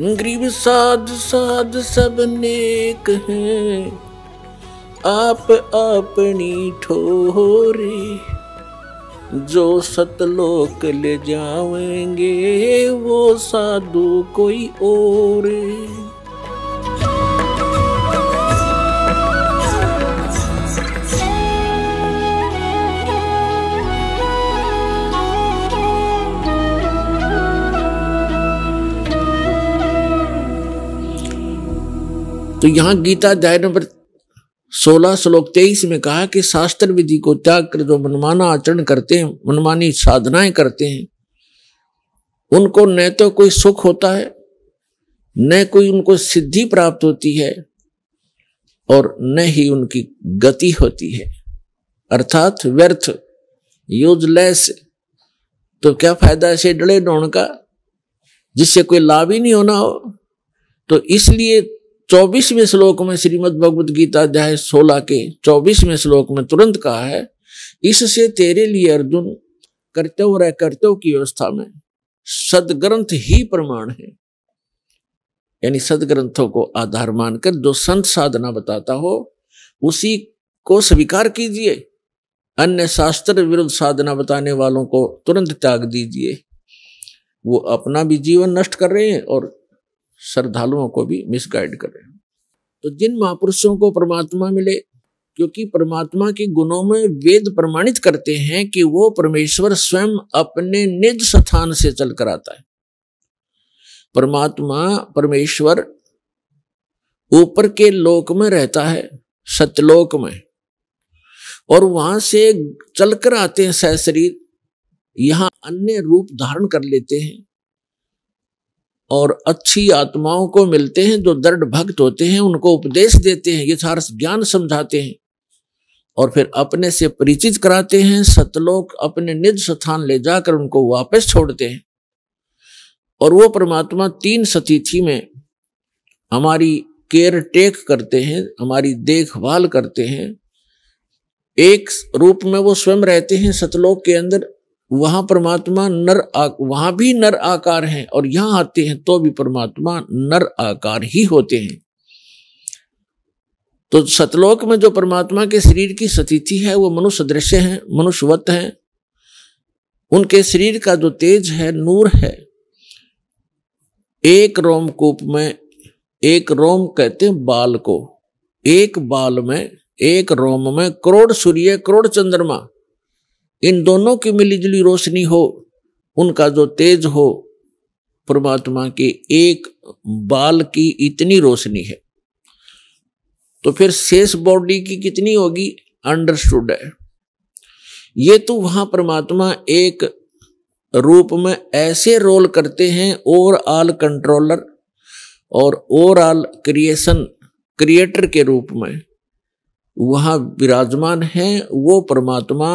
गरीब साध साध सब नेक हैं आप अपनी ठोरी जो सतलोक ले जाएंगे वो साधु कोई और तो यहाँ गीता अध्याय नंबर सोलह श्लोक तेईस में कहा कि शास्त्र विधि को त्याग कर जो मनमाना आचरण करते हैं मनमानी साधनाएं करते हैं उनको न तो कोई सुख होता है न कोई उनको सिद्धि प्राप्त होती है और न ही उनकी गति होती है अर्थात व्यर्थ यूजलेस तो क्या फायदा ऐसे डड़े डोण का जिससे कोई लाभ ही नहीं होना हो तो इसलिए चौबीसवें श्लोक में श्रीमद् भगवत गीता अध्याय सोलह के चौबीसवें श्लोक में तुरंत कहा है इससे तेरे लिए अर्जुन कर्तव्य और अकर्तव्य की व्यवस्था में सदग्रंथ ही प्रमाण है यानी सदग्रंथों को आधार मानकर जो संत साधना बताता हो उसी को स्वीकार कीजिए अन्य शास्त्र विरुद्ध साधना बताने वालों को तुरंत त्याग दीजिए वो अपना भी जीवन नष्ट कर रहे हैं और श्रद्धालुओं को भी मिसगाइड कर रहे हैं तो जिन महापुरुषों को परमात्मा मिले क्योंकि परमात्मा के गुणों में वेद प्रमाणित करते हैं कि वो परमेश्वर स्वयं अपने निज स्थान से चल कर आता है परमात्मा परमेश्वर ऊपर के लोक में रहता है सतलोक में और वहां से चलकर आते हैं सह शरीर यहां अन्य रूप धारण कर लेते हैं और अच्छी आत्माओं को मिलते हैं जो दृढ़ भक्त होते हैं उनको उपदेश देते हैं यथार्थ ज्ञान समझाते हैं और फिर अपने से परिचित कराते हैं सतलोक अपने निज स्थान ले जाकर उनको वापस छोड़ते हैं और वो परमात्मा तीन सतीथि में हमारी केयर टेक करते हैं हमारी देखभाल करते हैं एक रूप में वो स्वयं रहते हैं सतलोक के अंदर वहां परमात्मा नर आ, वहां भी नर आकार हैं और यहां आते हैं तो भी परमात्मा नर आकार ही होते हैं तो सतलोक में जो परमात्मा के शरीर की सतीथि है वो मनुष्य दृश्य है मनुष्यवत है उनके शरीर का जो तेज है नूर है एक रोमकूप में एक रोम कहते हैं बाल को एक बाल में एक रोम में करोड़ सूर्य करोड़ चंद्रमा इन दोनों की मिलीजुली रोशनी हो उनका जो तेज हो परमात्मा के एक बाल की इतनी रोशनी है तो फिर शेष बॉडी की कितनी होगी अंडरस्टूड है ये तो वहां परमात्मा एक रूप में ऐसे रोल करते हैं ओवरऑल ऑल कंट्रोलर और ओवरऑल क्रिएशन क्रिएटर के रूप में वहाँ विराजमान है वो परमात्मा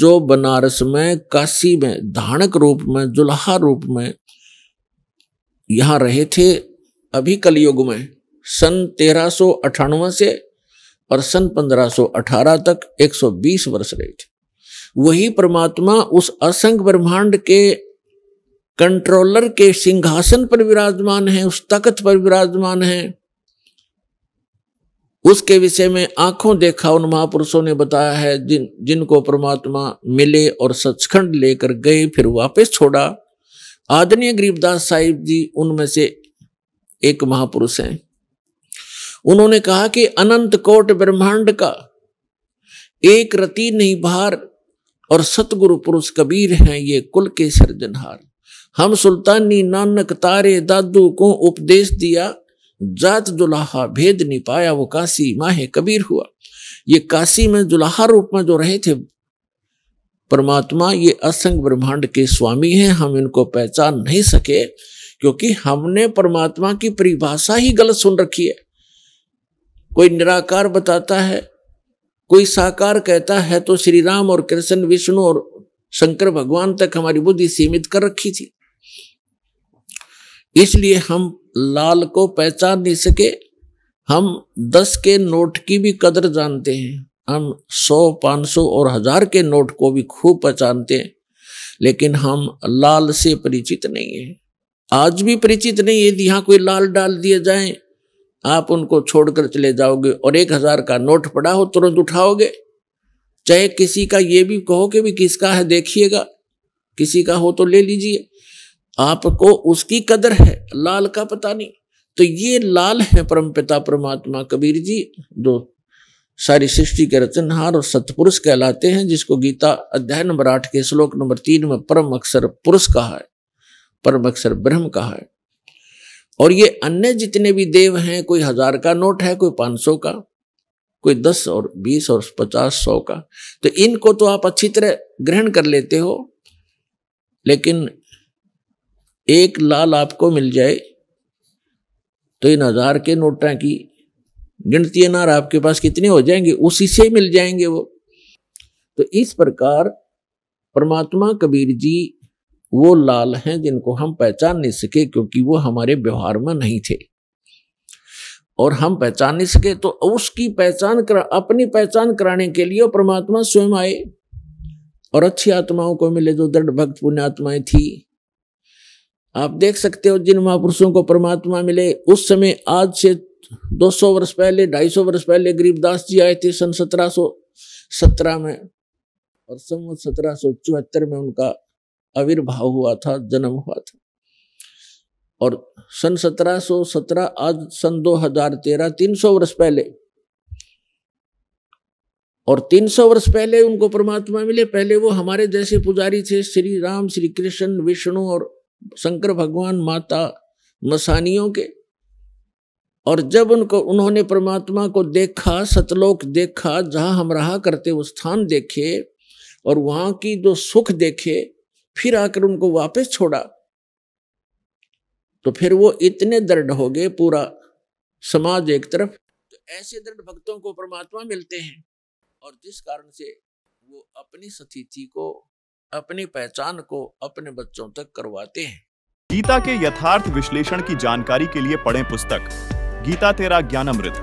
जो बनारस में काशी में धानक रूप में जुल्हा रूप में यहाँ रहे थे अभी कलयुग में सन तेरह से और सन 1518 तक 120 वर्ष रहे थे वही परमात्मा उस असंग ब्रह्मांड के कंट्रोलर के सिंहासन पर विराजमान है उस तकत पर विराजमान है उसके विषय में आंखों देखा उन महापुरुषों ने बताया है जिन जिनको परमात्मा मिले और सचखंड लेकर गए फिर वापस छोड़ा आदरणीय गरीबदास साहिब जी उनमें से एक महापुरुष हैं उन्होंने कहा कि अनंत कोट ब्रह्मांड का एक रति नहीं भार और सतगुरु पुरुष कबीर हैं ये कुल के सृजनहार हम सुल्तानी नानक तारे दादू को उपदेश दिया जात दुलाहा भेद नहीं पाया वो काशी माह कबीर हुआ ये काशी में दुलाहा रूप में जो रहे थे परमात्मा ये असंग ब्रह्मांड के स्वामी हैं हम इनको पहचान नहीं सके क्योंकि हमने परमात्मा की परिभाषा ही गलत सुन रखी है कोई निराकार बताता है कोई साकार कहता है तो श्री राम और कृष्ण विष्णु और शंकर भगवान तक हमारी बुद्धि सीमित कर रखी थी इसलिए हम लाल को पहचान नहीं सके हम दस के नोट की भी कदर जानते हैं हम सौ पाँच सौ और हजार के नोट को भी खूब पहचानते हैं लेकिन हम लाल से परिचित नहीं है आज भी परिचित नहीं यदि यहाँ कोई लाल डाल दिए जाए आप उनको छोड़कर चले जाओगे और एक हजार का नोट पड़ा हो तुरंत उठाओगे चाहे किसी का ये भी कहो कि भी किसका है देखिएगा किसी का हो तो ले लीजिए आपको उसकी कदर है लाल का पता नहीं तो ये लाल है परमपिता परमात्मा कबीर जी जो सारी सृष्टि के रचनहार और सतपुरुष कहलाते हैं जिसको गीता अध्याय नंबर आठ के श्लोक नंबर तीन में परम अक्षर पुरुष कहा है परम अक्षर ब्रह्म कहा है और ये अन्य जितने भी देव हैं कोई हजार का नोट है कोई पांच सौ का कोई दस और बीस और पचास सौ का तो इनको तो आप अच्छी तरह ग्रहण कर लेते हो लेकिन एक लाल आपको मिल जाए तो इन हजार के नोटा की गिनती अनार आपके पास कितने हो जाएंगे उसी से मिल जाएंगे वो तो इस प्रकार परमात्मा कबीर जी वो लाल हैं जिनको हम पहचान नहीं सके क्योंकि वो हमारे व्यवहार में नहीं थे और हम पहचान नहीं सके तो उसकी पहचान कर अपनी पहचान कराने के लिए परमात्मा स्वयं आए और अच्छी आत्माओं को मिले जो दृढ़ भक्त पुण्य आत्माएं थी आप देख सकते हो जिन महापुरुषों को परमात्मा मिले उस समय आज से 200 वर्ष पहले 250 वर्ष पहले गरीबदास जी आए थे सन 1717 में और सन सत्रह में उनका आविर्भाव हुआ था जन्म हुआ था और सन 1717 आज सन 2013 300 वर्ष पहले और 300 वर्ष पहले उनको परमात्मा मिले पहले वो हमारे जैसे पुजारी थे श्री राम श्री कृष्ण विष्णु और शंकर भगवान माता मसानियों के और जब उनको उन्होंने परमात्मा को देखा सतलोक देखा जहाँ हम रहा करते वो स्थान देखे और वहाँ की जो सुख देखे फिर आकर उनको वापस छोड़ा तो फिर वो इतने दृढ़ हो गए पूरा समाज एक तरफ तो ऐसे दृढ़ भक्तों को परमात्मा मिलते हैं और जिस कारण से वो अपनी स्थिति को अपनी पहचान को अपने बच्चों तक करवाते हैं गीता के यथार्थ विश्लेषण की जानकारी के लिए पढ़ें पुस्तक गीता तेरा ज्ञानमृत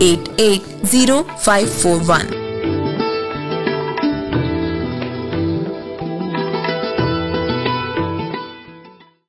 880541.